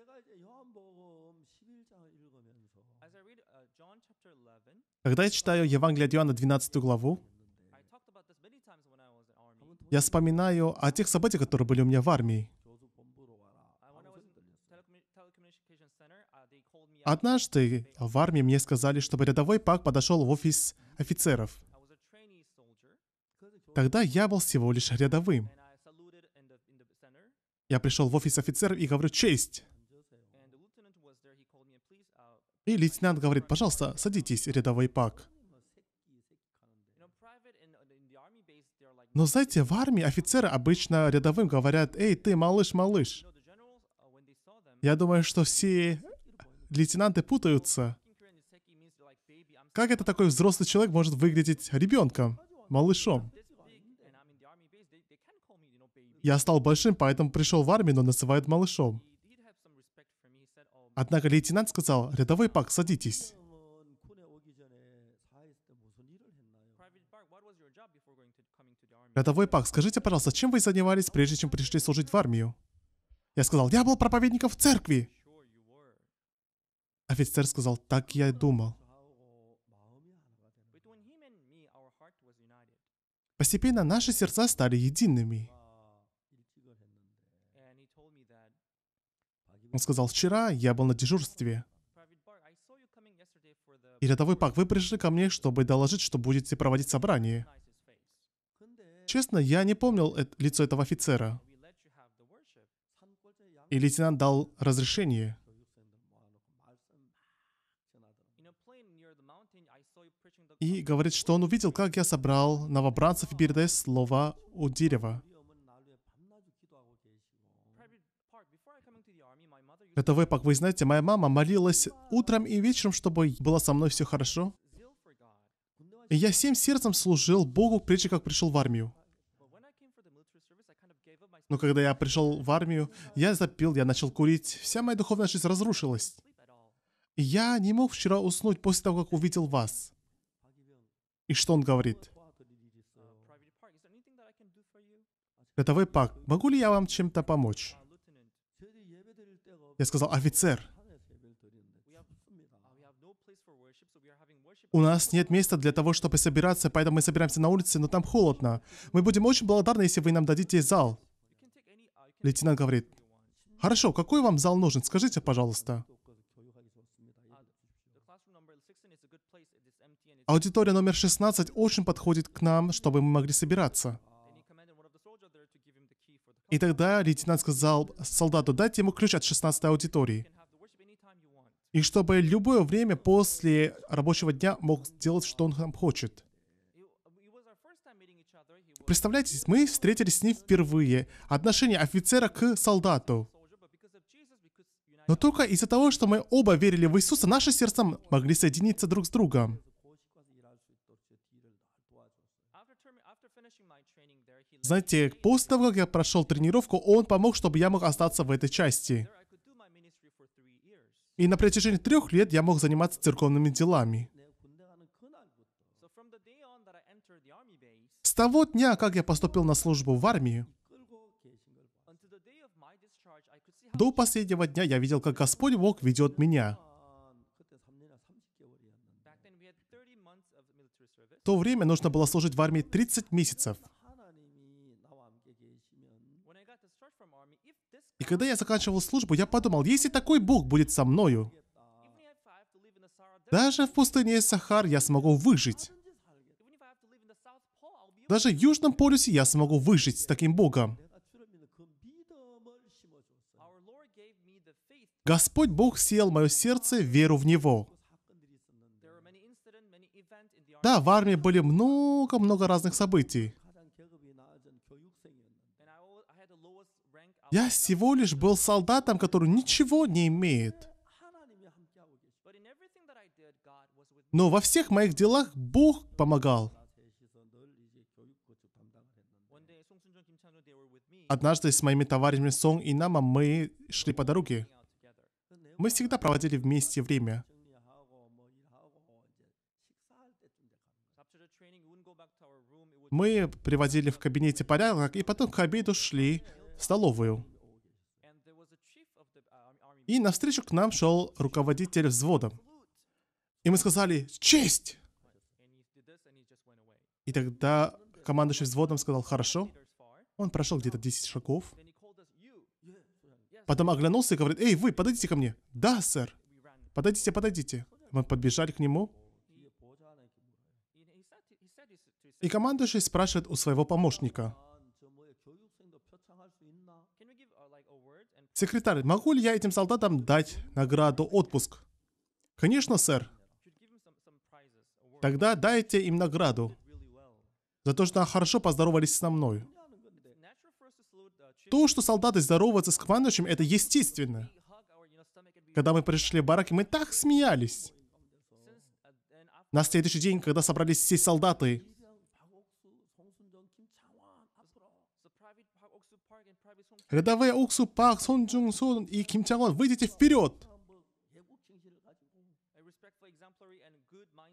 Uh, Когда я читаю Евангелие от Иоанна 12 главу, я вспоминаю о тех событиях, которые были у меня в армии. Uh, Однажды в армии мне сказали, чтобы рядовой пак подошел в офис офицеров. Тогда я был всего лишь рядовым. Я пришел в офис офицеров и говорю «Честь!» И лейтенант говорит, пожалуйста, садитесь, рядовой Пак. Но знаете, в армии офицеры обычно рядовым говорят, «Эй, ты, малыш, малыш». Я думаю, что все лейтенанты путаются. Как это такой взрослый человек может выглядеть ребенком, малышом? Я стал большим, поэтому пришел в армию, но называют малышом. Однако лейтенант сказал, «Рядовой Пак, садитесь». Рядовой Пак, скажите, пожалуйста, чем вы занимались, прежде чем пришли служить в армию? Я сказал, я был проповедником в церкви. Офицер сказал, так я и думал. Постепенно наши сердца стали едиными. Он сказал, вчера я был на дежурстве. И рядовой Пак, вы пришли ко мне, чтобы доложить, что будете проводить собрание. Честно, я не помнил э лицо этого офицера. И лейтенант дал разрешение. И говорит, что он увидел, как я собрал новобранцев и передая слово у дерева. Это вы, пак, вы знаете, моя мама молилась утром и вечером, чтобы было со мной все хорошо. И я всем сердцем служил Богу, прежде как пришел в армию. Но когда я пришел в армию, я запил, я начал курить. Вся моя духовная жизнь разрушилась. И я не мог вчера уснуть после того, как увидел вас. И что он говорит? Это вы, пак, могу ли я вам чем-то помочь? Я сказал, офицер, у нас нет места для того, чтобы собираться, поэтому мы собираемся на улице, но там холодно. Мы будем очень благодарны, если вы нам дадите зал. Лейтенант говорит, хорошо, какой вам зал нужен, скажите, пожалуйста. Аудитория номер 16 очень подходит к нам, чтобы мы могли собираться. И тогда лейтенант сказал солдату дать ему ключ от 16 аудитории. И чтобы любое время после рабочего дня мог сделать, что он там хочет. Представляете, мы встретились с ним впервые. Отношение офицера к солдату. Но только из-за того, что мы оба верили в Иисуса, наши сердца могли соединиться друг с другом. Знаете, после того, как я прошел тренировку, он помог, чтобы я мог остаться в этой части. И на протяжении трех лет я мог заниматься церковными делами. С того дня, как я поступил на службу в армию, до последнего дня я видел, как Господь Бог ведет меня. В то время нужно было служить в армии 30 месяцев. И когда я заканчивал службу, я подумал, если такой Бог будет со мною, даже в пустыне Сахар я смогу выжить. Даже в Южном полюсе я смогу выжить с таким Богом. Господь Бог съел мое сердце веру в Него. Да, в армии были много-много разных событий. Я всего лишь был солдатом, который ничего не имеет. Но во всех моих делах Бог помогал. Однажды с моими товарищами Сонг и Нама мы шли по дороге. Мы всегда проводили вместе время. Мы приводили в кабинете порядок, и потом к обеду шли столовую. И навстречу к нам шел руководитель взвода. И мы сказали «Честь!» И тогда командующий взводом сказал «Хорошо». Он прошел где-то 10 шагов. Потом оглянулся и говорит «Эй, вы, подойдите ко мне!» «Да, сэр!» «Подойдите, подойдите!» Мы подбежали к нему. И командующий спрашивает у своего помощника – Секретарь, могу ли я этим солдатам дать награду отпуск? Конечно, сэр. Тогда дайте им награду за то, что хорошо поздоровались со мной. То, что солдаты здороваются с командующим, это естественно. Когда мы пришли в бараки, мы так смеялись. На следующий день, когда собрались все солдаты, Рядовые Уксу, Пак, Сон Джун Сун и Ким Чан выйдите вперед!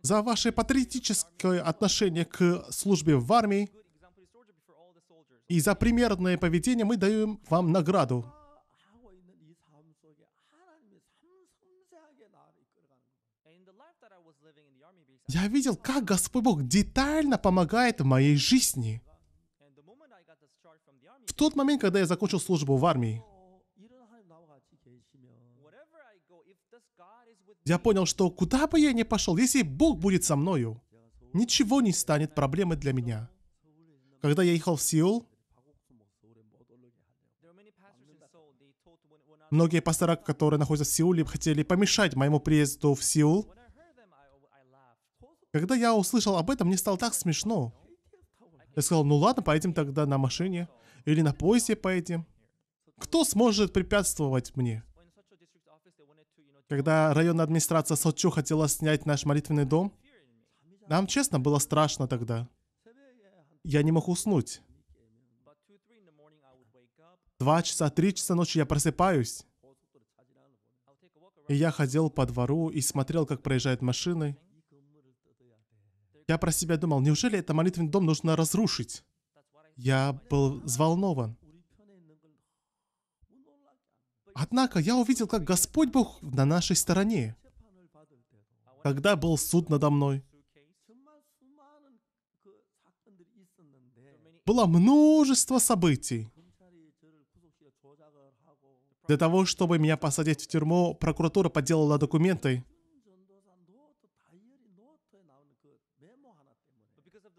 За ваше патриотическое отношение к службе в армии и за примерное поведение мы даем вам награду. Я видел, как Господь Бог детально помогает в моей жизни тот момент, когда я закончил службу в армии, я понял, что куда бы я ни пошел, если Бог будет со мною, ничего не станет проблемой для меня. Когда я ехал в Сеул, многие пастора, которые находятся в Сеуле, хотели помешать моему приезду в Сеул. Когда я услышал об этом, мне стало так смешно. Я сказал, ну ладно, поедем тогда на машине или на поезде поедем. Кто сможет препятствовать мне? Когда районная администрация Сочу хотела снять наш молитвенный дом, нам, честно, было страшно тогда. Я не мог уснуть. Два часа, три часа ночи я просыпаюсь. И я ходил по двору и смотрел, как проезжают машины. Я про себя думал, неужели это молитвенный дом нужно разрушить? я был взволнован. Однако я увидел, как Господь Бог на нашей стороне. Когда был суд надо мной, было множество событий. Для того, чтобы меня посадить в тюрьму, прокуратура подделала документы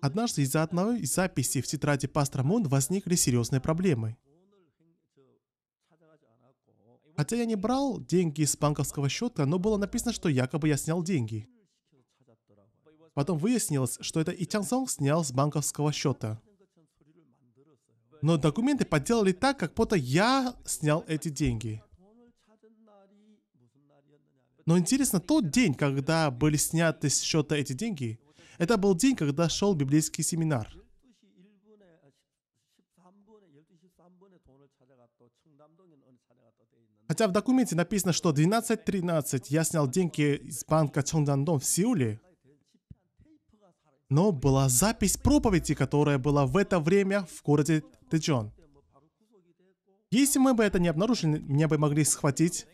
Однажды из-за одной из записей в тетради пастора Мун возникли серьезные проблемы. Хотя я не брал деньги с банковского счета, но было написано, что якобы я снял деньги. Потом выяснилось, что это И Тянзонг снял с банковского счета. Но документы подделали так, как будто я снял эти деньги. Но интересно, тот день, когда были сняты с счета эти деньги, это был день, когда шел библейский семинар. Хотя в документе написано, что 12.13 я снял деньги из банка Чондандон в Сеуле, но была запись проповеди, которая была в это время в городе Тэджон. Если мы бы это не обнаружили, меня бы могли схватить.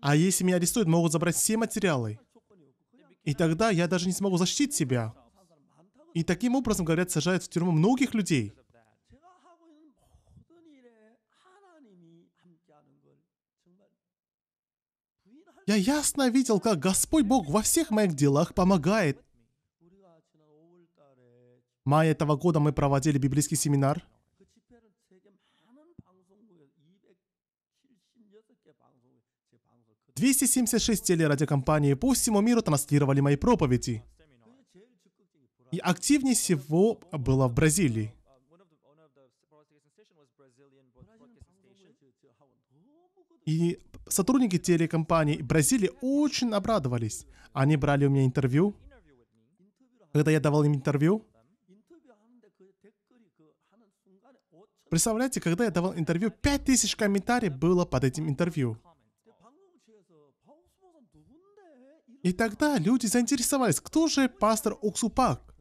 А если меня арестуют, могут забрать все материалы. И тогда я даже не смогу защитить себя. И таким образом, говорят, сажают в тюрьму многих людей. Я ясно видел, как Господь Бог во всех моих делах помогает. В этого года мы проводили библейский семинар. 276 телерадиокомпаний по всему миру транслировали мои проповеди. И активнее всего было в Бразилии. И сотрудники телекомпании Бразилии очень обрадовались. Они брали у меня интервью. Когда я давал им интервью, Представляете, когда я давал интервью, 5000 комментариев было под этим интервью. И тогда люди заинтересовались, кто же пастор Оксупак?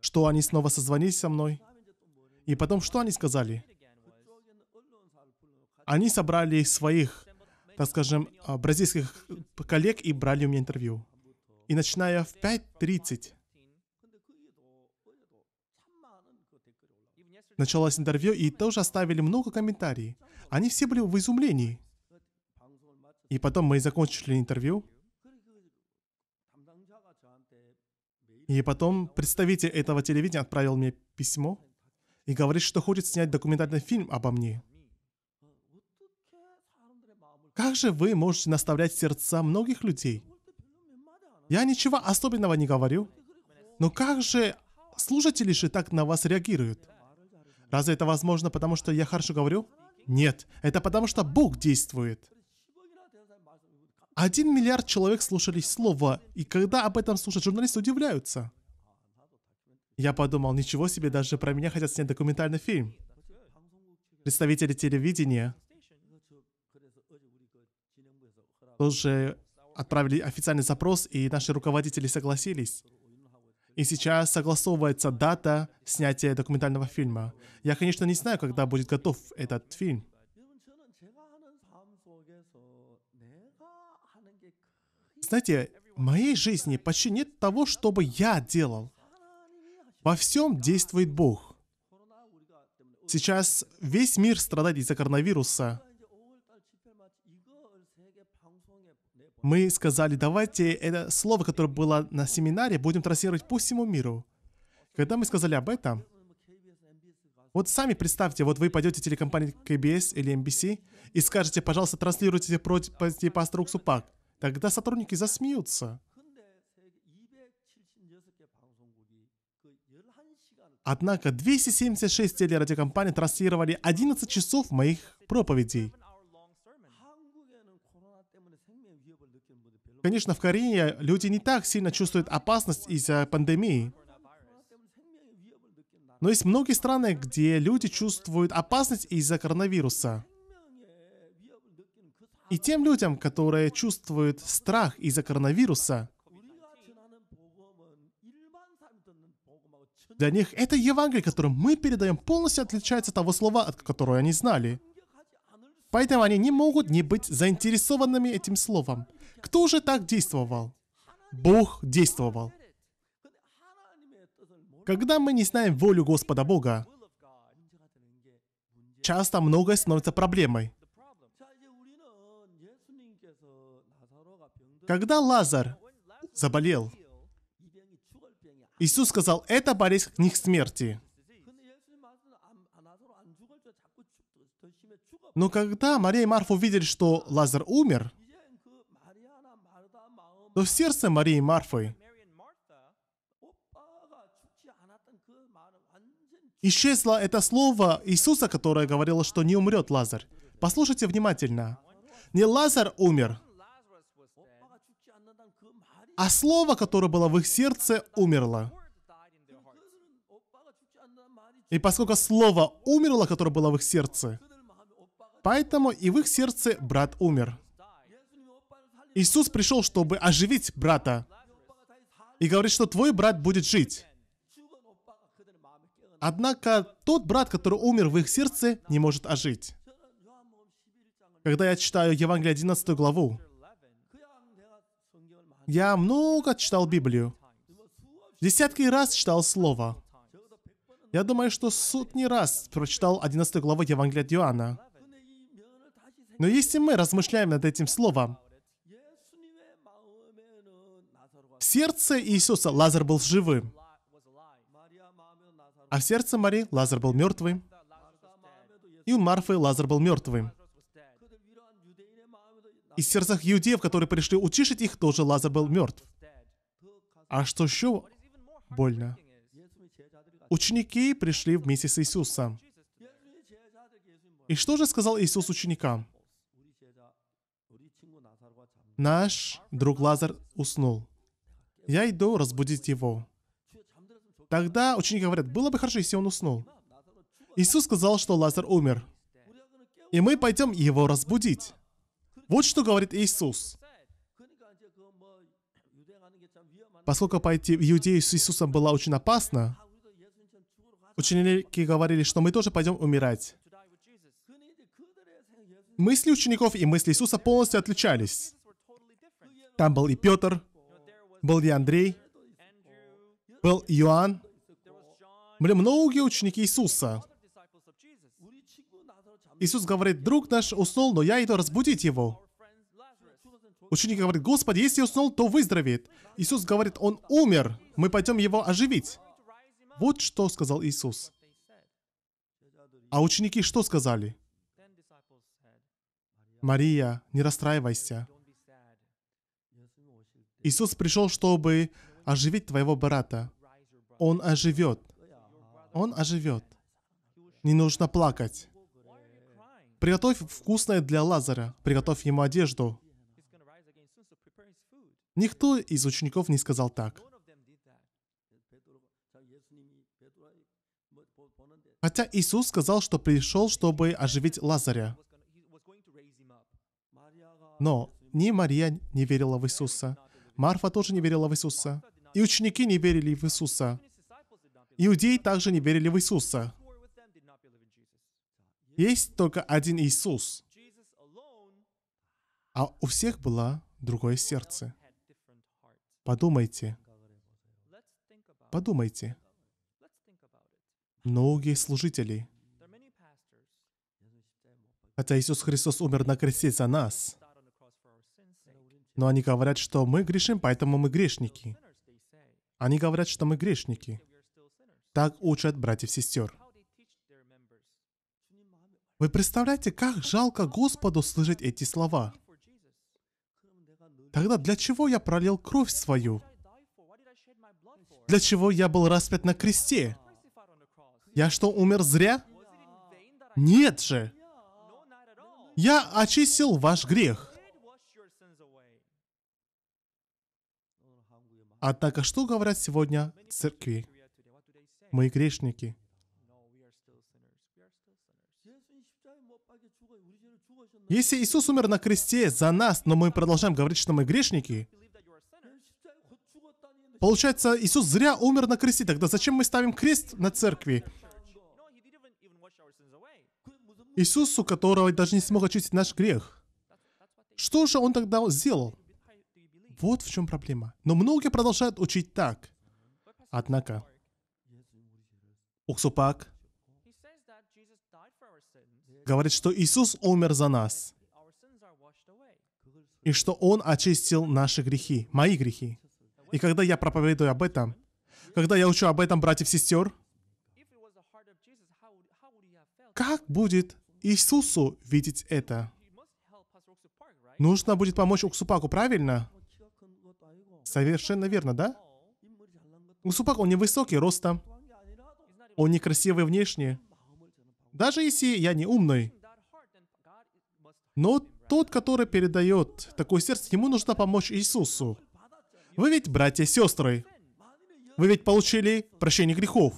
Что они снова созвонились со мной. И потом, что они сказали? Они собрали своих, так скажем, а, бразильских коллег и брали у меня интервью. И начиная в 5.30, началось интервью, и тоже оставили много комментариев. Они все были в изумлении. И потом мы закончили интервью, И потом представитель этого телевидения отправил мне письмо и говорит, что хочет снять документальный фильм обо мне. Как же вы можете наставлять сердца многих людей? Я ничего особенного не говорю. Но как же слушатели же так на вас реагируют? Разве это возможно, потому что я хорошо говорю? Нет, это потому что Бог действует. Один миллиард человек слушали слово, и когда об этом слушают, журналисты удивляются. Я подумал, ничего себе, даже про меня хотят снять документальный фильм. Представители телевидения тоже отправили официальный запрос, и наши руководители согласились. И сейчас согласовывается дата снятия документального фильма. Я, конечно, не знаю, когда будет готов этот фильм. Знаете, в моей жизни почти нет того, чтобы я делал. Во всем действует Бог. Сейчас весь мир страдает из-за коронавируса. Мы сказали, давайте это слово, которое было на семинаре, будем транслировать по всему миру. Когда мы сказали об этом, вот сами представьте, вот вы пойдете в телекомпанию KBS или MBC и скажете, пожалуйста, транслируйте против пастора Уксупак. Тогда сотрудники засмеются. Однако 276 телерадиокомпаний транслировали 11 часов моих проповедей. Конечно, в Корее люди не так сильно чувствуют опасность из-за пандемии. Но есть многие страны, где люди чувствуют опасность из-за коронавируса. И тем людям, которые чувствуют страх из-за коронавируса, для них это Евангелие, которое мы передаем, полностью отличается от того слова, от которого они знали. Поэтому они не могут не быть заинтересованными этим словом. Кто же так действовал? Бог действовал. Когда мы не знаем волю Господа Бога, часто многое становится проблемой. Когда Лазар заболел, Иисус сказал, это болезнь к них смерти. Но когда Мария и Марфа увидели, что Лазар умер, то в сердце Марии и Марфы исчезло это слово Иисуса, которое говорило, что не умрет Лазарь. Послушайте внимательно. Не Лазар умер, а слово, которое было в их сердце, умерло. И поскольку слово умерло, которое было в их сердце, поэтому и в их сердце брат умер. Иисус пришел, чтобы оживить брата. И говорит, что твой брат будет жить. Однако тот брат, который умер в их сердце, не может ожить. Когда я читаю Евангелие 11 главу, я много читал Библию. Десятки раз читал Слово. Я думаю, что сотни раз прочитал 11 главу Евангелия от Иоанна. Но если мы размышляем над этим словом, в сердце Иисуса Лазар был живым, а в сердце Марии Лазар был мертвым, и у Марфы Лазар был мертвым и в сердцах иудеев, которые пришли утешить их, тоже Лазар был мертв. А что еще больно? Ученики пришли вместе с Иисусом. И что же сказал Иисус ученикам? Наш друг Лазар уснул. Я иду разбудить его. Тогда ученики говорят, было бы хорошо, если он уснул. Иисус сказал, что Лазар умер. И мы пойдем его разбудить. Вот что говорит Иисус. Поскольку пойти в Иудею с Иисусом было очень опасно, ученики говорили, что мы тоже пойдем умирать. Мысли учеников и мысли Иисуса полностью отличались. Там был и Петр, был и Андрей, был Иоанн, были многие ученики Иисуса. Иисус говорит, друг наш уснул, но я иду разбудить его. Ученик говорит, Господи, если уснул, то выздоровеет. Иисус говорит, он умер, мы пойдем его оживить. Вот что сказал Иисус. А ученики что сказали? Мария, не расстраивайся. Иисус пришел, чтобы оживить твоего брата. Он оживет. Он оживет. Не нужно плакать. Приготовь вкусное для Лазаря, приготовь ему одежду. Никто из учеников не сказал так. Хотя Иисус сказал, что пришел, чтобы оживить Лазаря. Но ни Мария не верила в Иисуса. Марфа тоже не верила в Иисуса. И ученики не верили в Иисуса. Иудеи также не верили в Иисуса. Есть только один Иисус. А у всех было другое сердце. Подумайте. Подумайте. Многие служители, хотя Иисус Христос умер на кресте за нас, но они говорят, что мы грешим, поэтому мы грешники. Они говорят, что мы грешники. Так учат братьев и сестер. Вы представляете, как жалко Господу слышать эти слова? Тогда для чего я пролил кровь свою? Для чего я был распят на кресте? Я что, умер зря? Нет же! Я очистил ваш грех. Однако, а а что говорят сегодня церкви? Мы грешники. Если Иисус умер на кресте за нас, но мы продолжаем говорить, что мы грешники, получается, Иисус зря умер на кресте. Тогда зачем мы ставим крест на церкви? Иисус, у которого даже не смог очистить наш грех. Что же он тогда сделал? Вот в чем проблема. Но многие продолжают учить так. Однако, Уксупак говорит, что Иисус умер за нас, и что Он очистил наши грехи, мои грехи. И когда я проповедую об этом, когда я учу об этом братьев и сестер, как будет Иисусу видеть это? Нужно будет помочь Уксупаку, правильно? Совершенно верно, да? Уксупак, он невысокий ростом, он некрасивый внешне, даже если я не умный, но тот, который передает такое сердце, ему нужно помочь Иисусу. Вы ведь братья и сестры. Вы ведь получили прощение грехов.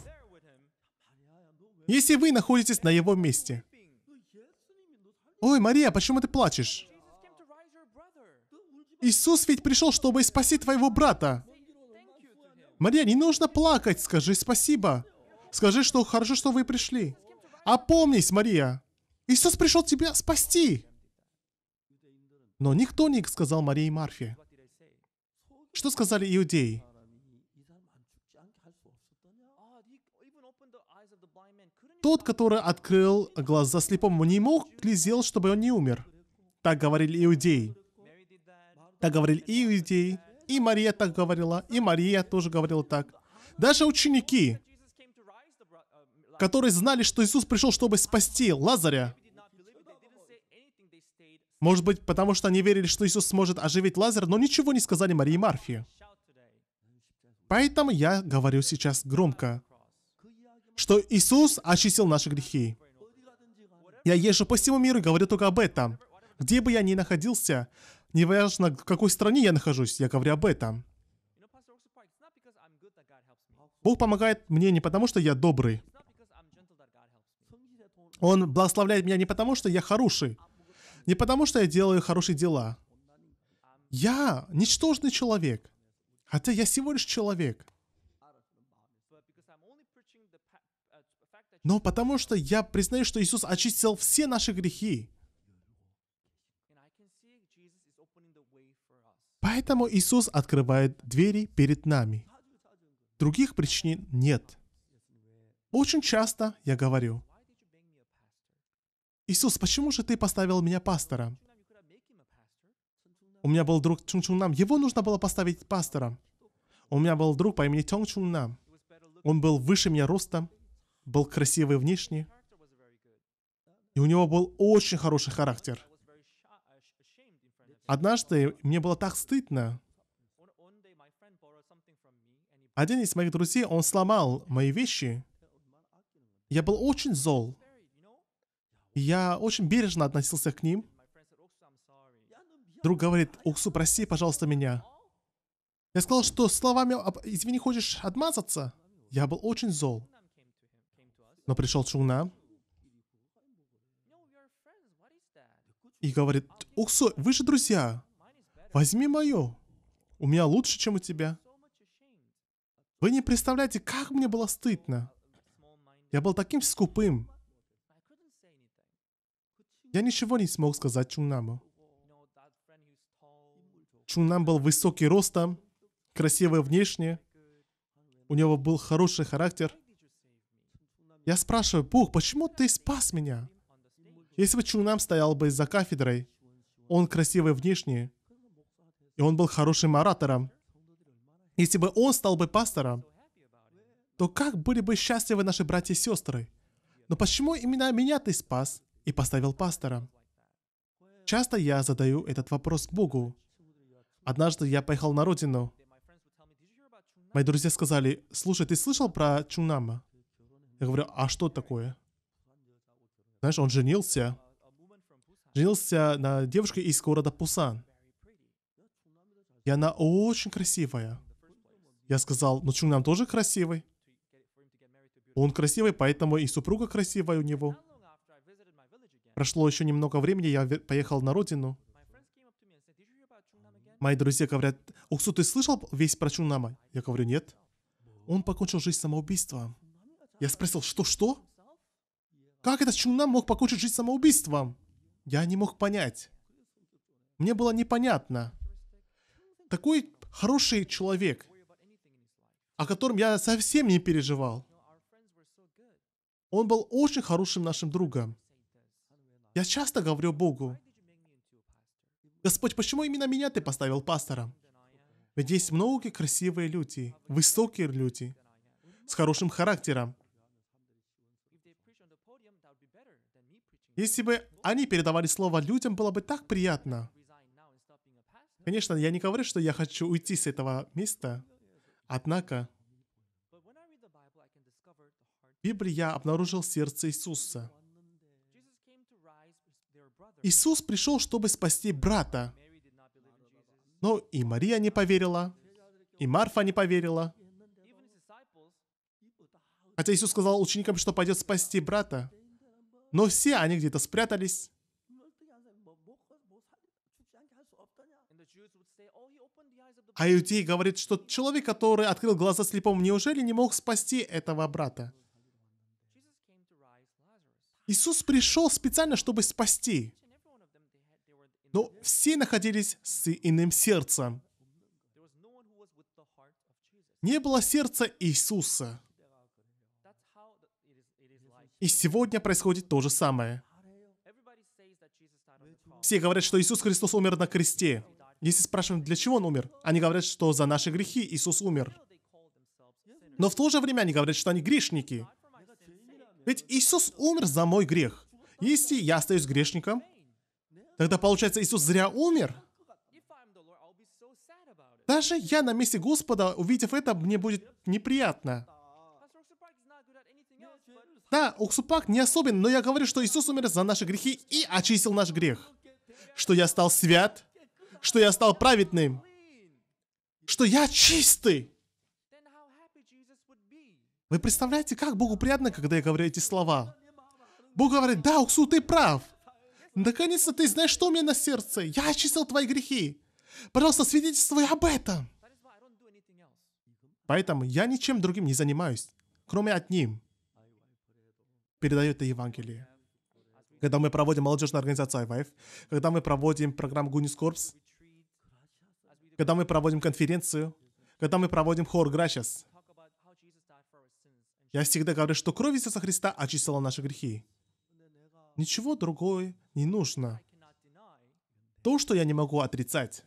Если вы находитесь на его месте. Ой, Мария, почему ты плачешь? Иисус ведь пришел, чтобы спасти твоего брата. Мария, не нужно плакать, скажи спасибо. Скажи, что хорошо, что вы пришли. Опомнись, Мария! Иисус пришел тебя спасти! Но никто не сказал Марии и Марфе. Что сказали иудеи? Тот, который открыл глаза слепому, не мог глядел, чтобы он не умер. Так говорили иудеи. Так говорили и иудеи, и Мария так говорила, и Мария тоже говорила так. Даже ученики, которые знали, что Иисус пришел, чтобы спасти Лазаря. Может быть, потому что они верили, что Иисус сможет оживить Лазаря, но ничего не сказали Марии и Марфе. Поэтому я говорю сейчас громко, что Иисус очистил наши грехи. Я езжу по всему миру и говорю только об этом. Где бы я ни находился, неважно, в какой стране я нахожусь, я говорю об этом. Бог помогает мне не потому, что я добрый. Он благословляет меня не потому, что я хороший, не потому, что я делаю хорошие дела. Я ничтожный человек, хотя я всего лишь человек. Но потому что я признаю, что Иисус очистил все наши грехи. Поэтому Иисус открывает двери перед нами. Других причин нет. Очень часто я говорю, Иисус, почему же ты поставил меня пастором? У меня был друг Чун Чун Нам. Его нужно было поставить пастором. У меня был друг по имени Тёнг Чун Нам. Он был выше меня ростом, был красивый внешне. И у него был очень хороший характер. Однажды мне было так стыдно. Один из моих друзей, он сломал мои вещи. Я был очень зол. Я очень бережно относился к ним. Друг говорит, Уксу, прости, пожалуйста, меня. Я сказал, что словами «Извини, хочешь отмазаться?» Я был очень зол. Но пришел Чуна и говорит, «Уксу, вы же друзья, возьми мое. У меня лучше, чем у тебя». Вы не представляете, как мне было стыдно. Я был таким скупым. Я ничего не смог сказать Чуннаму. Чуннам был высокий ростом, красивый внешне, у него был хороший характер. Я спрашиваю, Бог, почему ты спас меня? Если бы Чунам стоял бы за кафедрой, он красивый внешне, и он был хорошим оратором, если бы он стал бы пастором, то как были бы счастливы наши братья и сестры? Но почему именно меня ты спас? и поставил пастора. Часто я задаю этот вопрос Богу. Однажды я поехал на родину. Мои друзья сказали, слушай, ты слышал про Чунама? Я говорю, а что такое? Знаешь, он женился. Женился на девушке из города Пусан. И она очень красивая. Я сказал, ну Чунам тоже красивый. Он красивый, поэтому и супруга красивая у него. Прошло еще немного времени, я поехал на родину. Мои друзья говорят, Уксу, ты слышал весь про Чуннама? Я говорю, нет. Он покончил жизнь самоубийством. Я спросил, что-что? Как этот Чуннам мог покончить жизнь самоубийством? Я не мог понять. Мне было непонятно. Такой хороший человек, о котором я совсем не переживал. Он был очень хорошим нашим другом. Я часто говорю Богу, Господь, почему именно меня ты поставил пастором? Ведь есть многие красивые люди, высокие люди, с хорошим характером. Если бы они передавали слово людям, было бы так приятно. Конечно, я не говорю, что я хочу уйти с этого места. Однако, в Библии я обнаружил сердце Иисуса. Иисус пришел, чтобы спасти брата. Но и Мария не поверила, и Марфа не поверила. Хотя Иисус сказал ученикам, что пойдет спасти брата. Но все они где-то спрятались. А Иудей говорит, что человек, который открыл глаза слепому, неужели не мог спасти этого брата? Иисус пришел специально, чтобы спасти но все находились с иным сердцем. Не было сердца Иисуса. И сегодня происходит то же самое. Все говорят, что Иисус Христос умер на кресте. Если спрашиваем, для чего Он умер, они говорят, что за наши грехи Иисус умер. Но в то же время они говорят, что они грешники. Ведь Иисус умер за мой грех. Если я остаюсь грешником, Тогда, получается, Иисус зря умер? Даже я на месте Господа, увидев это, мне будет неприятно. Да, Уксупак не особен, но я говорю, что Иисус умер за наши грехи и очистил наш грех. Что я стал свят, что я стал праведным, что я чистый. Вы представляете, как Богу приятно, когда я говорю эти слова? Бог говорит, да, Уксу, ты прав. Наконец-то ты знаешь, что у меня на сердце. Я очистил твои грехи. Пожалуйста, свидетельствуй об этом. Поэтому я ничем другим не занимаюсь, кроме одним. Передает это Евангелие. Когда мы проводим молодежную организацию IVF, когда мы проводим программу Goonies Corps, когда мы проводим конференцию, когда мы проводим хор Грачес, я всегда говорю, что кровь Иисуса Христа очистила наши грехи. Ничего другое не нужно. То, что я не могу отрицать,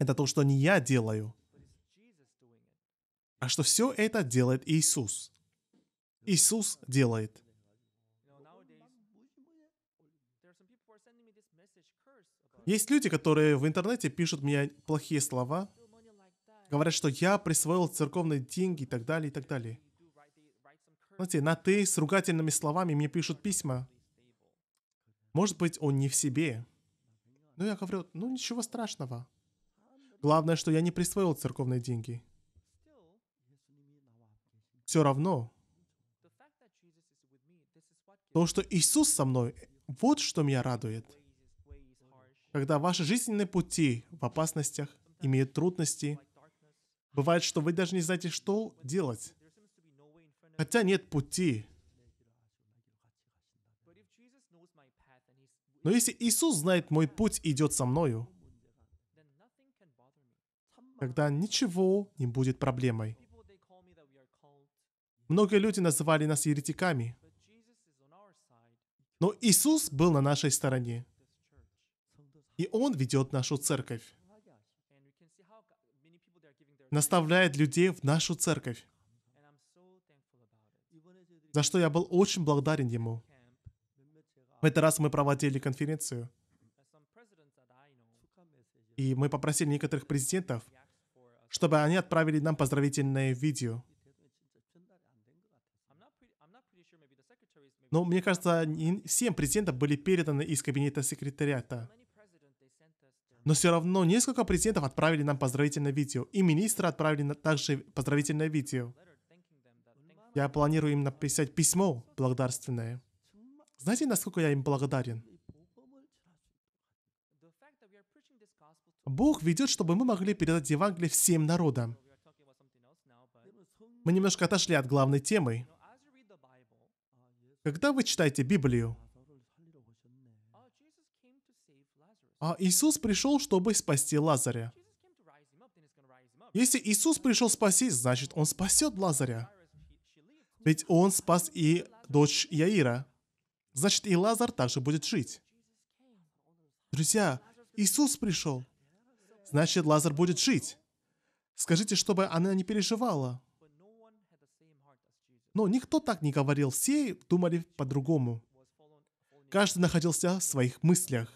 это то, что не я делаю, а что все это делает Иисус. Иисус делает. Есть люди, которые в интернете пишут мне плохие слова, говорят, что я присвоил церковные деньги и так далее, и так далее. Знаете, на «ты» с ругательными словами мне пишут письма. Может быть, он не в себе. Но я говорю, ну ничего страшного. Главное, что я не присвоил церковные деньги. Все равно, то, что Иисус со мной, вот что меня радует. Когда ваши жизненные пути в опасностях, имеют трудности, бывает, что вы даже не знаете, что делать. Хотя нет пути, Но если Иисус знает мой путь и идет со мною, тогда ничего не будет проблемой. Многие люди называли нас еретиками, но Иисус был на нашей стороне, и Он ведет нашу церковь, наставляет людей в нашу церковь, за что я был очень благодарен Ему. В этот раз мы проводили конференцию. И мы попросили некоторых президентов, чтобы они отправили нам поздравительное видео. Но мне кажется, не всем президентам были переданы из кабинета секретариата. Но все равно несколько президентов отправили нам поздравительное видео, и министры отправили на также поздравительное видео. Я планирую им написать письмо благодарственное. Знаете, насколько я им благодарен? Бог ведет, чтобы мы могли передать Евангелие всем народам. Мы немножко отошли от главной темы. Когда вы читаете Библию, а Иисус пришел, чтобы спасти Лазаря. Если Иисус пришел спасти, значит, Он спасет Лазаря. Ведь Он спас и дочь Яира значит и Лазар также будет жить. Друзья, Иисус пришел. Значит, Лазар будет жить. Скажите, чтобы она не переживала. Но никто так не говорил, все думали по-другому. Каждый находился в своих мыслях.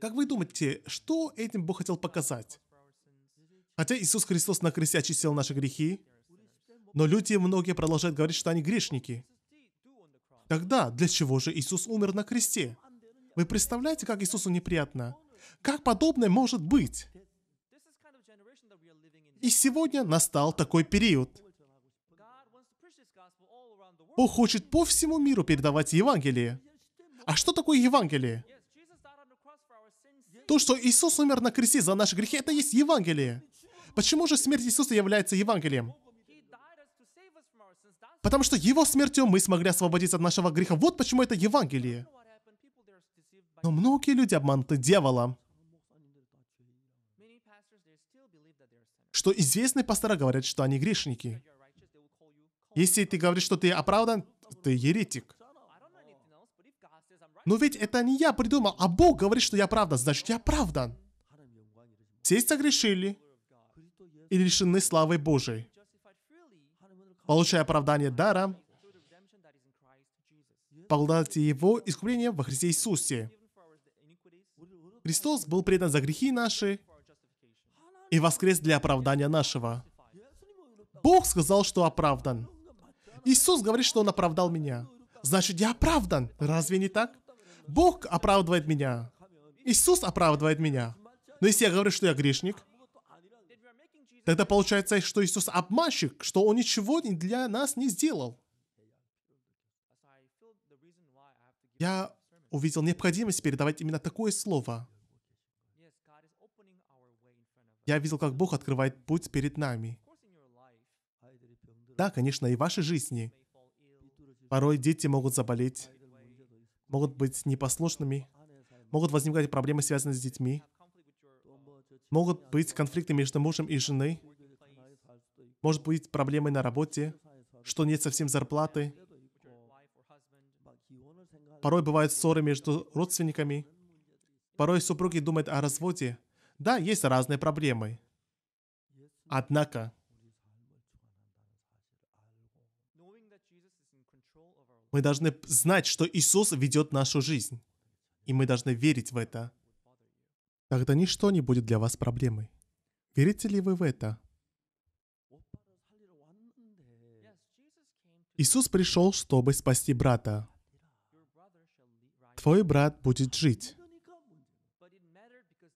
Как вы думаете, что этим Бог хотел показать? Хотя Иисус Христос на кресте очистил наши грехи, но люди многие продолжают говорить, что они грешники – Тогда для чего же Иисус умер на кресте? Вы представляете, как Иисусу неприятно? Как подобное может быть? И сегодня настал такой период. Бог хочет по всему миру передавать Евангелие. А что такое Евангелие? То, что Иисус умер на кресте за наши грехи, это есть Евангелие. Почему же смерть Иисуса является Евангелием? Потому что его смертью мы смогли освободиться от нашего греха. Вот почему это Евангелие. Но многие люди обмануты дьяволом. Что известные пастора говорят, что они грешники. Если ты говоришь, что ты оправдан, ты еретик. Но ведь это не я придумал, а Бог говорит, что я оправдан, значит я оправдан. Все согрешили и лишены славы Божией. Получая оправдание дара, получайте его искупление во Христе Иисусе. Христос был предан за грехи наши и воскрес для оправдания нашего. Бог сказал, что оправдан. Иисус говорит, что Он оправдал меня. Значит, я оправдан. Разве не так? Бог оправдывает меня. Иисус оправдывает меня. Но если я говорю, что я грешник, Тогда получается, что Иисус обманщик, что Он ничего для нас не сделал. Я увидел необходимость передавать именно такое слово. Я видел, как Бог открывает путь перед нами. Да, конечно, и в вашей жизни. Порой дети могут заболеть, могут быть непослушными, могут возникать проблемы, связанные с детьми. Могут быть конфликты между мужем и женой. Может быть проблемы на работе, что нет совсем зарплаты. Порой бывают ссоры между родственниками. Порой супруги думают о разводе. Да, есть разные проблемы. Однако, мы должны знать, что Иисус ведет нашу жизнь. И мы должны верить в это. Тогда ничто не будет для вас проблемой. Верите ли вы в это? Иисус пришел, чтобы спасти брата. Твой брат будет жить.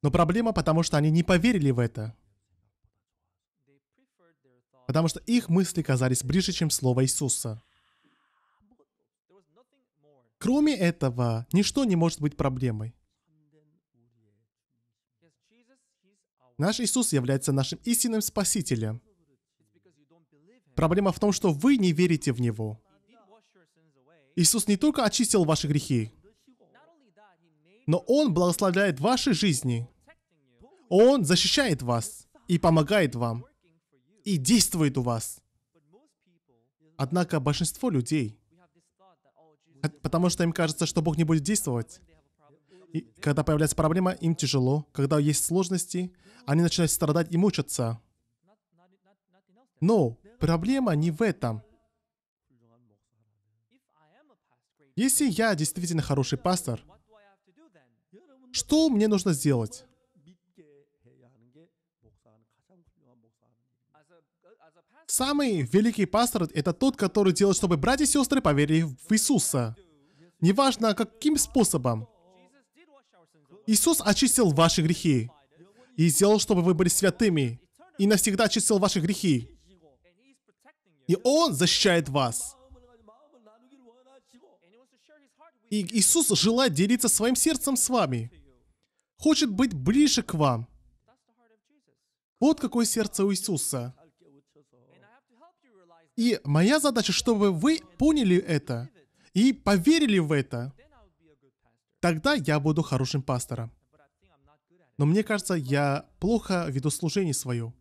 Но проблема, потому что они не поверили в это. Потому что их мысли казались ближе, чем слово Иисуса. Кроме этого, ничто не может быть проблемой. Наш Иисус является нашим истинным Спасителем. Проблема в том, что вы не верите в Него. Иисус не только очистил ваши грехи, но Он благословляет ваши жизни. Он защищает вас и помогает вам, и действует у вас. Однако большинство людей, потому что им кажется, что Бог не будет действовать, и когда появляется проблема, им тяжело. Когда есть сложности, они начинают страдать и мучаться. Но проблема не в этом. Если я действительно хороший пастор, что мне нужно сделать? Самый великий пастор — это тот, который делает, чтобы братья и сестры поверили в Иисуса. Неважно, каким способом. Иисус очистил ваши грехи и сделал, чтобы вы были святыми, и навсегда очистил ваши грехи. И Он защищает вас. И Иисус желает делиться своим сердцем с вами. Хочет быть ближе к вам. Вот какое сердце у Иисуса. И моя задача, чтобы вы поняли это и поверили в это тогда я буду хорошим пастором. Но мне кажется, я плохо веду служение свое.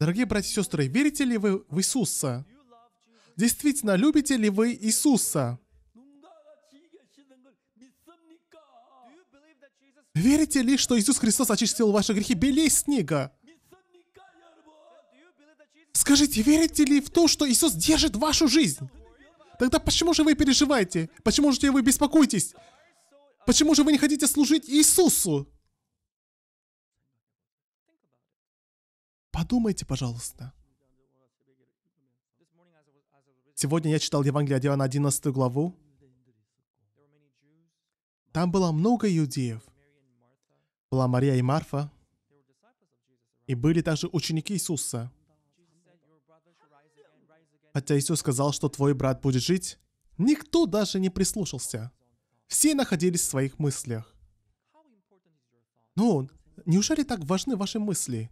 Дорогие братья и сестры, верите ли вы в Иисуса? Действительно, любите ли вы Иисуса? Верите ли, что Иисус Христос очистил ваши грехи белей снега? Скажите, верите ли в то, что Иисус держит вашу жизнь? Тогда почему же вы переживаете? Почему же вы беспокоитесь? Почему же вы не хотите служить Иисусу? Подумайте, пожалуйста. Сегодня я читал Евангелие от Иоанна 11 главу. Там было много иудеев. Была Мария и Марфа. И были также ученики Иисуса хотя Иисус сказал, что твой брат будет жить, никто даже не прислушался. Все находились в своих мыслях. Но неужели так важны ваши мысли?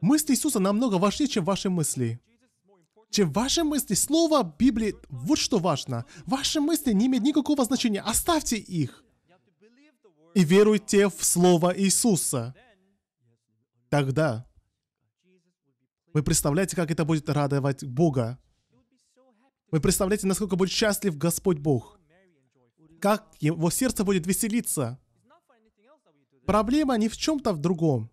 Мысли Иисуса намного важнее, чем ваши мысли. Чем ваши мысли, слово Библии, вот что важно. Ваши мысли не имеют никакого значения, оставьте их. И веруйте в слово Иисуса. Тогда вы представляете, как это будет радовать Бога? Вы представляете, насколько будет счастлив Господь Бог? Как его сердце будет веселиться? Проблема не в чем-то в другом.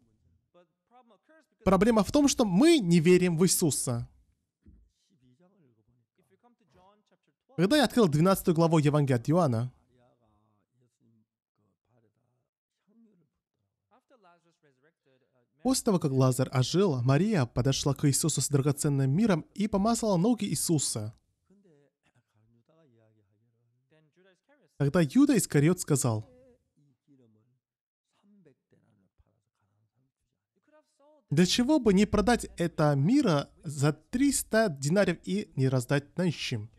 Проблема в том, что мы не верим в Иисуса. Когда я открыл 12 главу Евангелия от Иоанна, После того, как Лазарь ожил, Мария подошла к Иисусу с драгоценным миром и помазала ноги Иисуса. Тогда Юда Искариот сказал, Для чего бы не продать это мира за 300 динариев и не раздать нищим?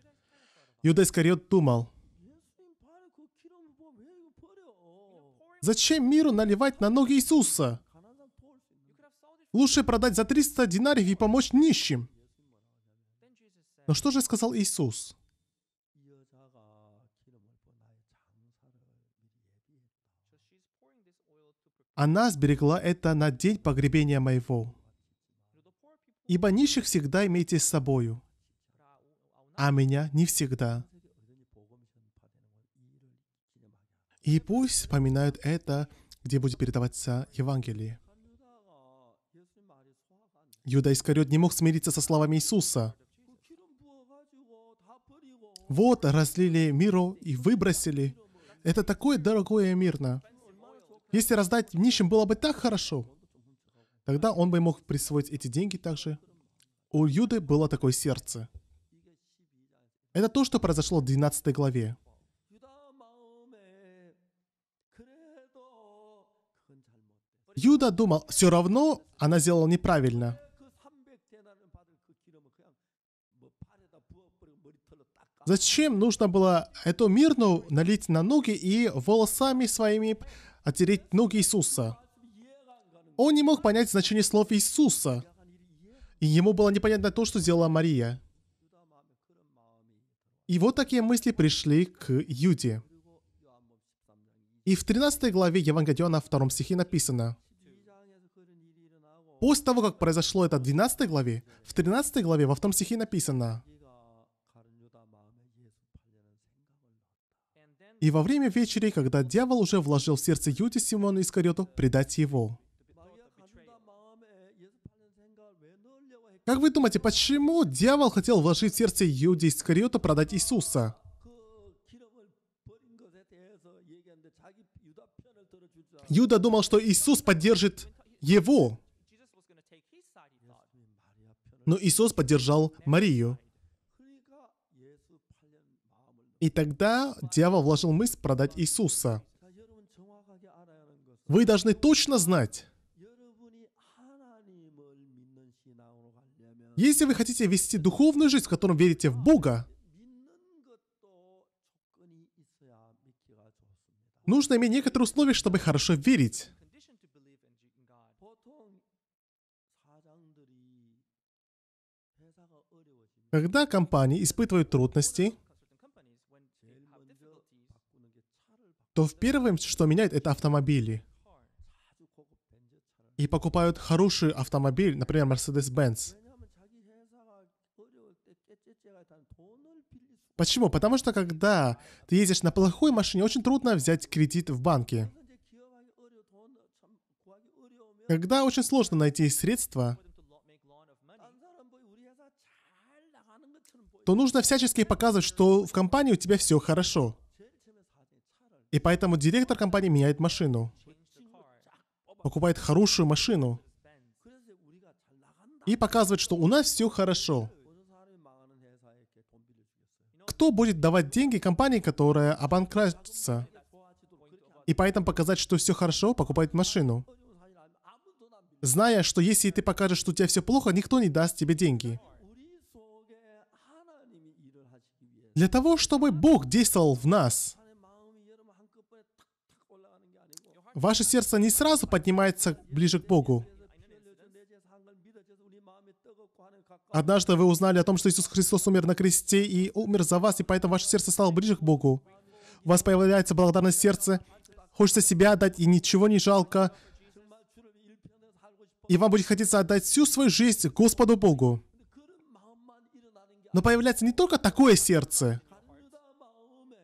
Юда Искариот думал, Зачем миру наливать на ноги Иисуса? Лучше продать за 300 динариев и помочь нищим. Но что же сказал Иисус? Она сберегла это на день погребения моего. Ибо нищих всегда имейте с собою, а меня не всегда. И пусть вспоминают это, где будет передаваться Евангелие. Юда Искариот не мог смириться со словами Иисуса. Вот разлили миру и выбросили. Это такое дорогое и мирно. Если раздать нищим было бы так хорошо, тогда он бы мог присвоить эти деньги также. У Юды было такое сердце. Это то, что произошло в 12 главе. Юда думал, все равно она сделала неправильно. Зачем нужно было эту мирну налить на ноги и волосами своими оттереть ноги Иисуса? Он не мог понять значение слов Иисуса. И ему было непонятно то, что сделала Мария. И вот такие мысли пришли к Юде. И в 13 главе Евангелия на 2 стихе написано. После того, как произошло это в 12 главе, в 13 главе во втором стихе написано. И во время вечери, когда дьявол уже вложил в сердце Юди Симону Искариоту предать его. Как вы думаете, почему дьявол хотел вложить в сердце Юди Искариота продать Иисуса? Юда думал, что Иисус поддержит его. Но Иисус поддержал Марию. И тогда дьявол вложил мысль продать Иисуса. Вы должны точно знать, если вы хотите вести духовную жизнь, в которой верите в Бога, нужно иметь некоторые условия, чтобы хорошо верить. Когда компании испытывают трудности, то в первым, что меняет, это автомобили. И покупают хороший автомобиль, например, Mercedes-Benz. Почему? Потому что когда ты ездишь на плохой машине, очень трудно взять кредит в банке. Когда очень сложно найти средства, то нужно всячески показывать, что в компании у тебя все хорошо. И поэтому директор компании меняет машину. Покупает хорошую машину. И показывает, что у нас все хорошо. Кто будет давать деньги компании, которая обанкратится? И поэтому показать, что все хорошо, покупает машину. Зная, что если ты покажешь, что у тебя все плохо, никто не даст тебе деньги. Для того, чтобы Бог действовал в нас – Ваше сердце не сразу поднимается ближе к Богу. Однажды вы узнали о том, что Иисус Христос умер на кресте и умер за вас, и поэтому ваше сердце стало ближе к Богу. У вас появляется благодарность сердце, хочется себя отдать, и ничего не жалко. И вам будет хотеться отдать всю свою жизнь Господу Богу. Но появляется не только такое сердце,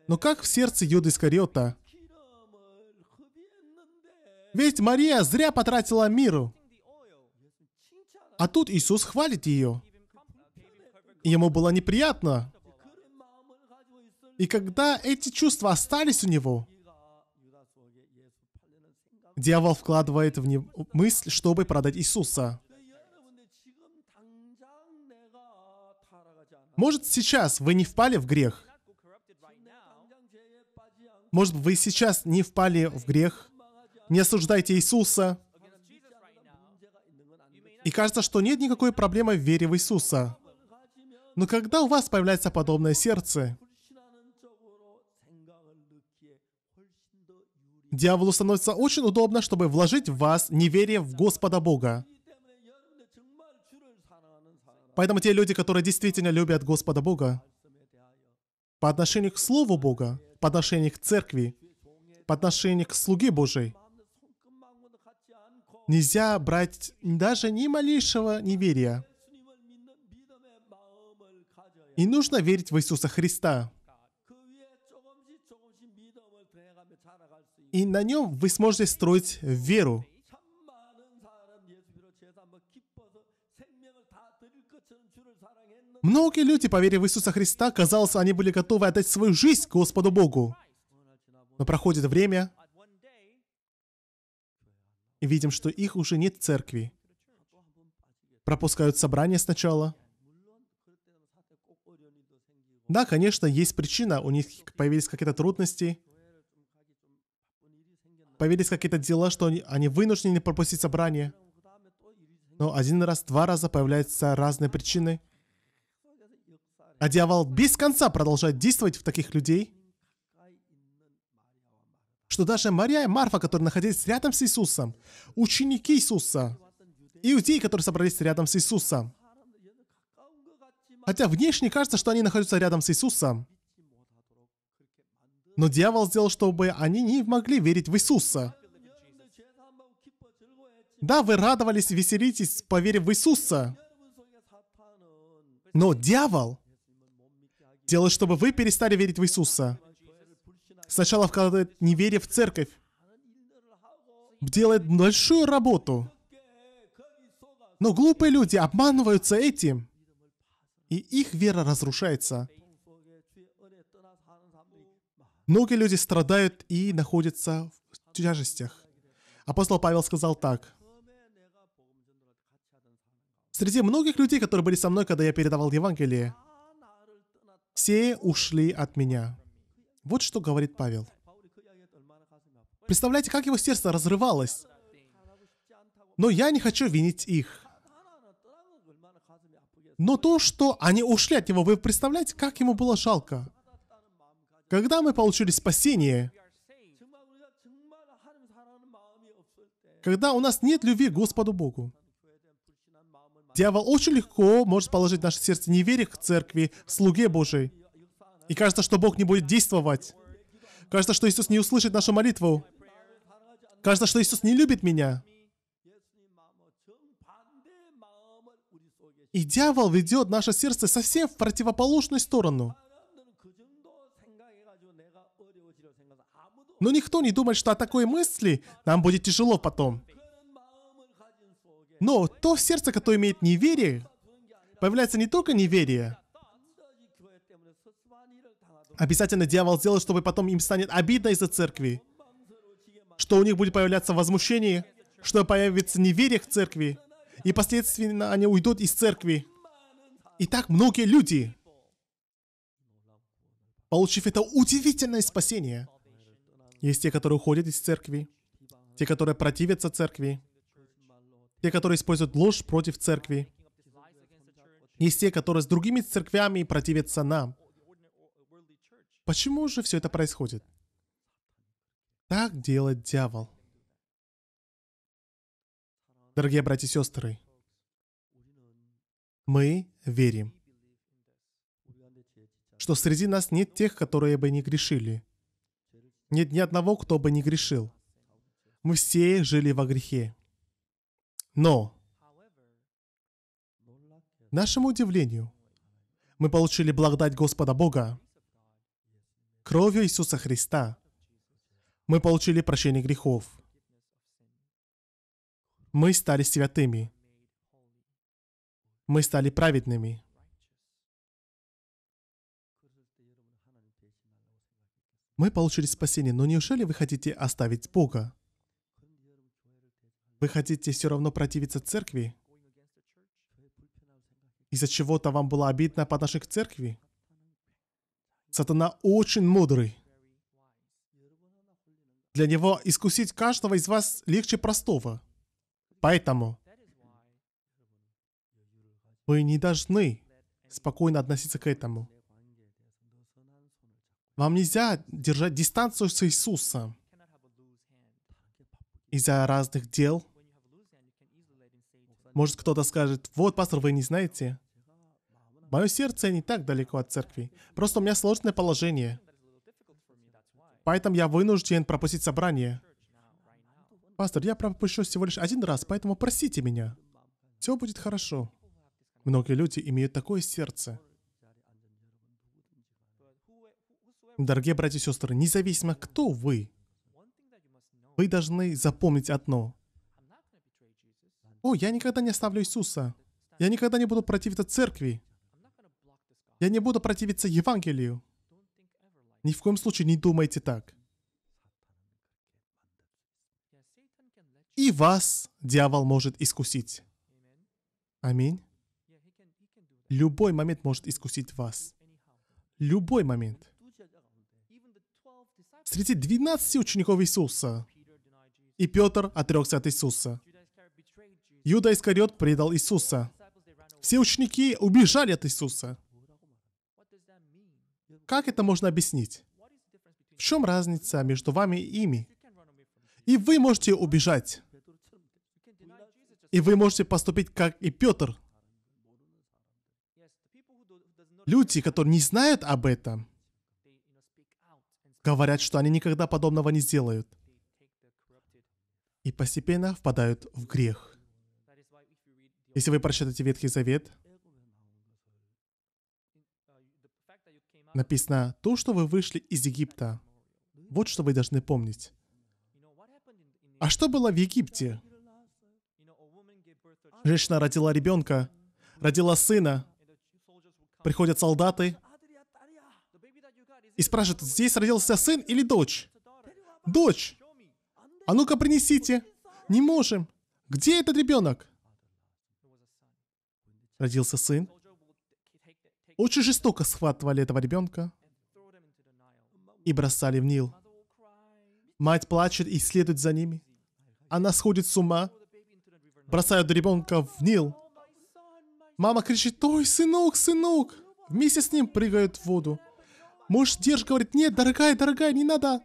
но как в сердце Юды Искариота. Ведь Мария зря потратила миру. А тут Иисус хвалит ее. Ему было неприятно. И когда эти чувства остались у него, дьявол вкладывает в него мысль, чтобы продать Иисуса. Может, сейчас вы не впали в грех? Может, вы сейчас не впали в грех? не осуждайте Иисуса. И кажется, что нет никакой проблемы в вере в Иисуса. Но когда у вас появляется подобное сердце, дьяволу становится очень удобно, чтобы вложить в вас неверие в Господа Бога. Поэтому те люди, которые действительно любят Господа Бога, по отношению к Слову Бога, по отношению к Церкви, по отношению к Слуге Божией, Нельзя брать даже ни малейшего неверия. И нужно верить в Иисуса Христа. И на нем вы сможете строить веру. Многие люди, поверив в Иисуса Христа, казалось, они были готовы отдать свою жизнь Господу Богу. Но проходит время, видим, что их уже нет в церкви. Пропускают собрание сначала. Да, конечно, есть причина, у них появились какие-то трудности, появились какие-то дела, что они, они вынуждены пропустить собрание. Но один раз, два раза появляются разные причины. А дьявол без конца продолжает действовать в таких людей – что даже Мария и Марфа, которые находились рядом с Иисусом, ученики Иисуса, иудеи, которые собрались рядом с Иисусом, хотя внешне кажется, что они находятся рядом с Иисусом, но дьявол сделал, чтобы они не могли верить в Иисуса. Да, вы радовались и веселитесь, поверив в Иисуса. Но дьявол делает, чтобы вы перестали верить в Иисуса. Сначала вкладывает неверие в церковь. Делает большую работу. Но глупые люди обманываются этим. И их вера разрушается. Многие люди страдают и находятся в тяжестях. Апостол Павел сказал так. Среди многих людей, которые были со мной, когда я передавал Евангелие, все ушли от меня. Вот что говорит Павел. Представляете, как его сердце разрывалось. Но я не хочу винить их. Но то, что они ушли от него, вы представляете, как ему было жалко. Когда мы получили спасение, когда у нас нет любви к Господу Богу, дьявол очень легко может положить наше сердце неверие к церкви, слуге Божией. И кажется, что Бог не будет действовать. Кажется, что Иисус не услышит нашу молитву. Кажется, что Иисус не любит меня. И дьявол ведет наше сердце совсем в противоположную сторону. Но никто не думает, что о такой мысли нам будет тяжело потом. Но то сердце, которое имеет неверие, появляется не только неверие, Обязательно дьявол сделает, чтобы потом им станет обидно из-за церкви. Что у них будет появляться возмущение, что появится неверие к церкви, и последственно они уйдут из церкви. И так многие люди, получив это удивительное спасение, есть те, которые уходят из церкви, те, которые противятся церкви, те, которые используют ложь против церкви, есть те, которые с другими церквями противятся нам. Почему же все это происходит? Так делает дьявол. Дорогие братья и сестры, мы верим, что среди нас нет тех, которые бы не грешили. Нет ни одного, кто бы не грешил. Мы все жили во грехе. Но, нашему удивлению, мы получили благодать Господа Бога, Кровью Иисуса Христа мы получили прощение грехов. Мы стали святыми. Мы стали праведными. Мы получили спасение, но неужели вы хотите оставить Бога? Вы хотите все равно противиться церкви? Из-за чего-то вам было обидно по отношению к церкви? Сатана очень мудрый. Для него искусить каждого из вас легче простого. Поэтому вы не должны спокойно относиться к этому. Вам нельзя держать дистанцию с Иисусом из-за разных дел. Может, кто-то скажет, вот, пастор, вы не знаете. Мое сердце не так далеко от церкви. Просто у меня сложное положение. Поэтому я вынужден пропустить собрание. Пастор, я пропущу всего лишь один раз, поэтому простите меня. Все будет хорошо. Многие люди имеют такое сердце. Дорогие братья и сестры, независимо кто вы, вы должны запомнить одно. О, я никогда не оставлю Иисуса. Я никогда не буду противиться церкви. Я не буду противиться Евангелию. Ни в коем случае не думайте так. И вас дьявол может искусить. Аминь. Любой момент может искусить вас. Любой момент. Среди 12 учеников Иисуса и Петр отрекся от Иисуса. Юда Искариот предал Иисуса. Все ученики убежали от Иисуса. Как это можно объяснить? В чем разница между вами и ими? И вы можете убежать. И вы можете поступить, как и Петр. Люди, которые не знают об этом, говорят, что они никогда подобного не сделают. И постепенно впадают в грех. Если вы прочитаете Ветхий Завет, Написано, то, что вы вышли из Египта. Вот что вы должны помнить. А что было в Египте? Женщина родила ребенка, родила сына. Приходят солдаты и спрашивают, здесь родился сын или дочь? Дочь! А ну-ка принесите. Не можем. Где этот ребенок? Родился сын, очень жестоко схватывали этого ребенка и бросали в Нил. Мать плачет и следует за ними. Она сходит с ума, бросают ребенка в Нил. Мама кричит, ой, сынок, сынок. Вместе с ним прыгают в воду. Муж держит, говорит, нет, дорогая, дорогая, не надо.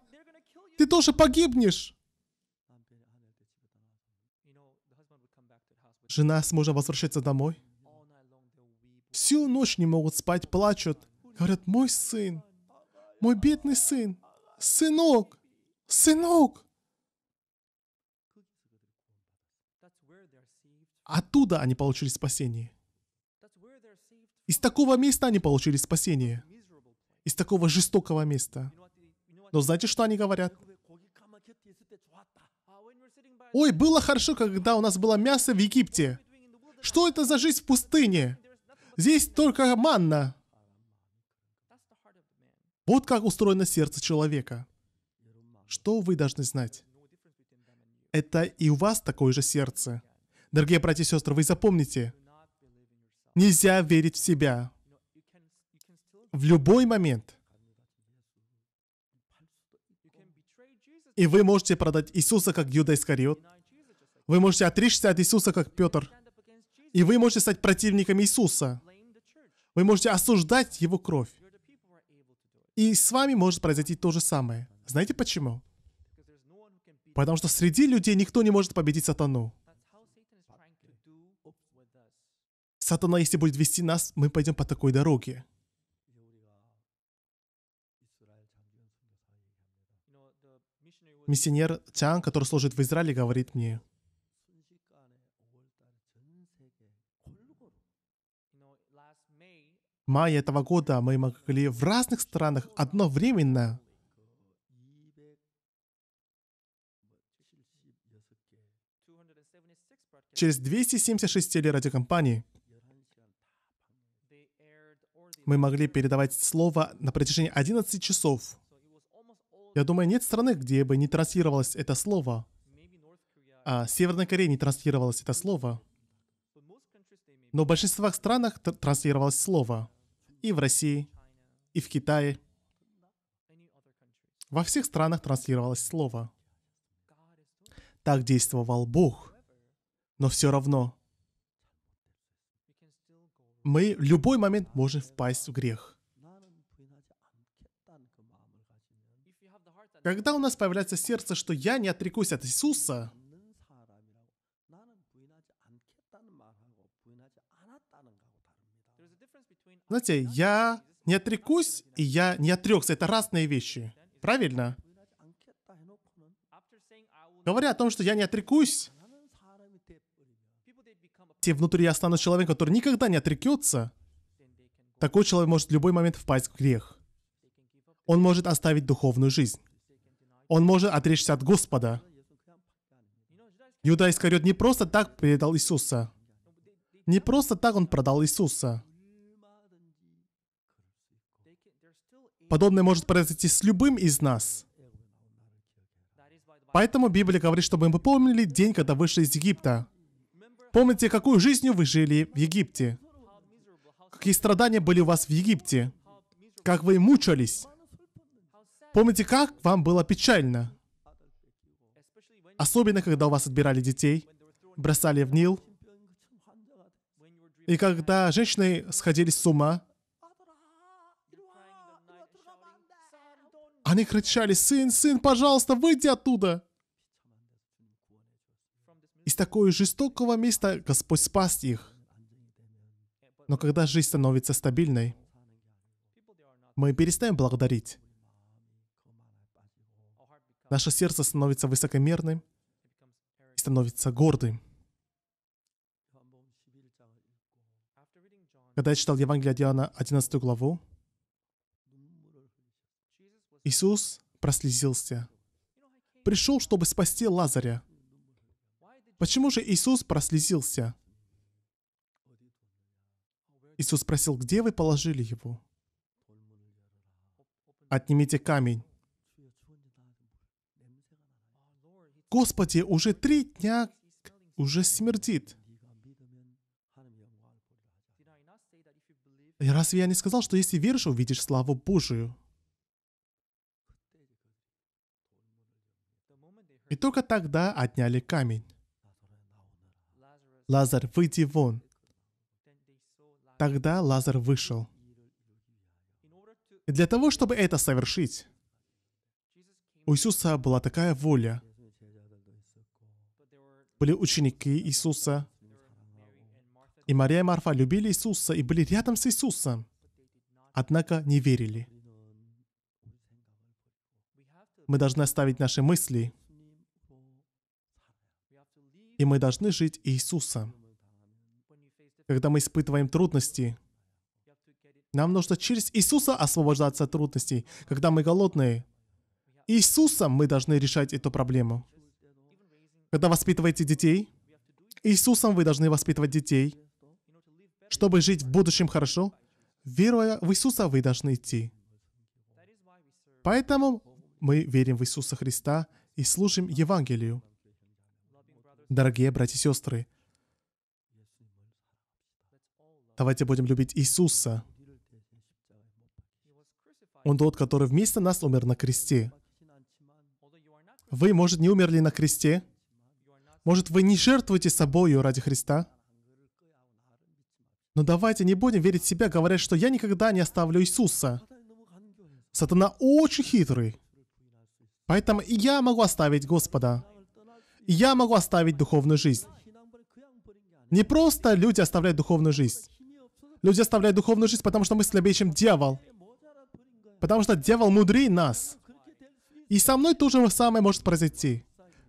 Ты тоже погибнешь. Жена с мужем возвращается домой. Всю ночь не могут спать, плачут. Говорят, мой сын, мой бедный сын, сынок, сынок. Оттуда они получили спасение. Из такого места они получили спасение. Из такого жестокого места. Но знаете, что они говорят? Ой, было хорошо, когда у нас было мясо в Египте. Что это за жизнь в пустыне? Здесь только манна. Вот как устроено сердце человека. Что вы должны знать? Это и у вас такое же сердце. Дорогие братья и сестры, вы запомните, нельзя верить в себя. В любой момент. И вы можете продать Иисуса как Юда Искариот. Вы можете отречься от Иисуса как Петр. И вы можете стать противником Иисуса. Вы можете осуждать его кровь. И с вами может произойти то же самое. Знаете почему? Потому что среди людей никто не может победить сатану. Сатана, если будет вести нас, мы пойдем по такой дороге. Миссионер Чан, который служит в Израиле, говорит мне, мая этого года мы могли в разных странах одновременно через 276 телерадиокомпаний мы могли передавать слово на протяжении 11 часов. Я думаю, нет страны, где бы не транслировалось это слово. А Северной Корее не транслировалось это слово. Но в большинстве странах транслировалось слово и в России, и в Китае. Во всех странах транслировалось слово. Так действовал Бог. Но все равно мы в любой момент можем впасть в грех. Когда у нас появляется сердце, что я не отрекусь от Иисуса, Знаете, я не отрекусь, и я не отрекся. Это разные вещи. Правильно? Говоря о том, что я не отрекусь, те внутри я стану человеком, который никогда не отрекется, такой человек может в любой момент впасть в грех. Он может оставить духовную жизнь. Он может отречься от Господа. Юда Искариот не просто так предал Иисуса. Не просто так он продал Иисуса. Подобное может произойти с любым из нас. Поэтому Библия говорит, чтобы мы помнили день, когда вышли из Египта. Помните, какую жизнью вы жили в Египте? Какие страдания были у вас в Египте? Как вы мучались? Помните, как вам было печально? Особенно, когда у вас отбирали детей, бросали в Нил, и когда женщины сходили с ума, Они кричали, «Сын, сын, пожалуйста, выйди оттуда!» Из такого жестокого места Господь спас их. Но когда жизнь становится стабильной, мы перестаем благодарить. Наше сердце становится высокомерным и становится гордым. Когда я читал Евангелие от Иоанна, 11 главу, Иисус прослезился. Пришел, чтобы спасти Лазаря. Почему же Иисус прослезился? Иисус спросил, где вы положили его? Отнимите камень. Господи, уже три дня уже смердит. И разве я не сказал, что если веришь, увидишь славу Божию? И только тогда отняли камень. Лазарь, выйди вон. Тогда Лазарь вышел. И для того, чтобы это совершить, у Иисуса была такая воля. Были ученики Иисуса, и Мария и Марфа любили Иисуса и были рядом с Иисусом, однако не верили. Мы должны оставить наши мысли – и мы должны жить Иисуса. Когда мы испытываем трудности, нам нужно через Иисуса освобождаться от трудностей. Когда мы голодные, Иисусом мы должны решать эту проблему. Когда воспитываете детей, Иисусом вы должны воспитывать детей. Чтобы жить в будущем хорошо, веруя в Иисуса, вы должны идти. Поэтому мы верим в Иисуса Христа и служим Евангелию дорогие братья и сестры. Давайте будем любить Иисуса. Он тот, который вместо нас умер на кресте. Вы, может, не умерли на кресте? Может, вы не жертвуете собою ради Христа? Но давайте не будем верить в себя, говоря, что я никогда не оставлю Иисуса. Сатана очень хитрый. Поэтому и я могу оставить Господа я могу оставить духовную жизнь. Не просто люди оставляют духовную жизнь. Люди оставляют духовную жизнь, потому что мы слабее, чем дьявол. Потому что дьявол мудрее нас. И со мной то же самое может произойти.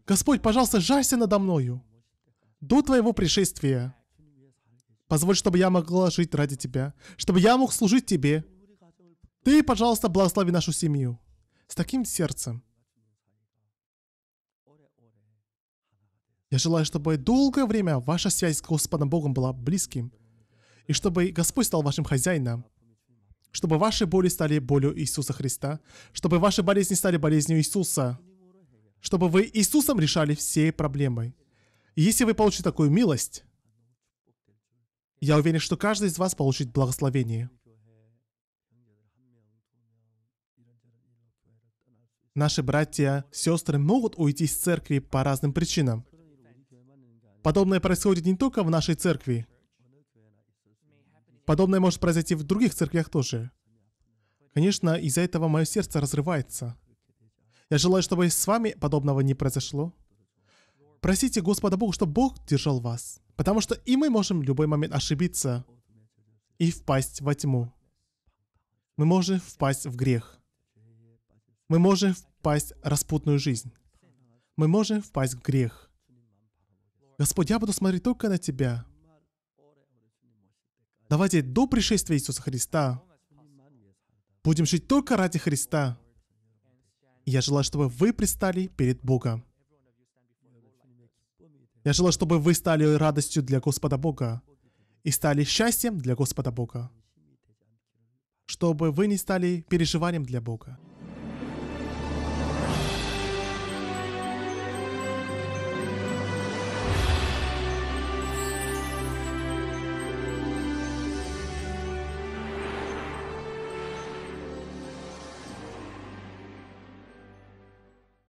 Господь, пожалуйста, жалься надо мною. До Твоего пришествия. Позволь, чтобы я могла жить ради Тебя. Чтобы я мог служить Тебе. Ты, пожалуйста, благослови нашу семью. С таким сердцем. Я желаю, чтобы долгое время ваша связь с Господом Богом была близким, и чтобы Господь стал вашим хозяином, чтобы ваши боли стали болью Иисуса Христа, чтобы ваши болезни стали болезнью Иисуса, чтобы вы Иисусом решали все проблемы. И если вы получите такую милость, я уверен, что каждый из вас получит благословение. Наши братья, сестры могут уйти из церкви по разным причинам. Подобное происходит не только в нашей церкви. Подобное может произойти в других церквях тоже. Конечно, из-за этого мое сердце разрывается. Я желаю, чтобы с вами подобного не произошло. Просите Господа Бога, чтобы Бог держал вас. Потому что и мы можем в любой момент ошибиться и впасть во тьму. Мы можем впасть в грех. Мы можем впасть в распутную жизнь. Мы можем впасть в грех. Господь, я буду смотреть только на Тебя. Давайте до пришествия Иисуса Христа будем жить только ради Христа. я желаю, чтобы вы пристали перед Богом. Я желаю, чтобы вы стали радостью для Господа Бога и стали счастьем для Господа Бога, чтобы вы не стали переживанием для Бога.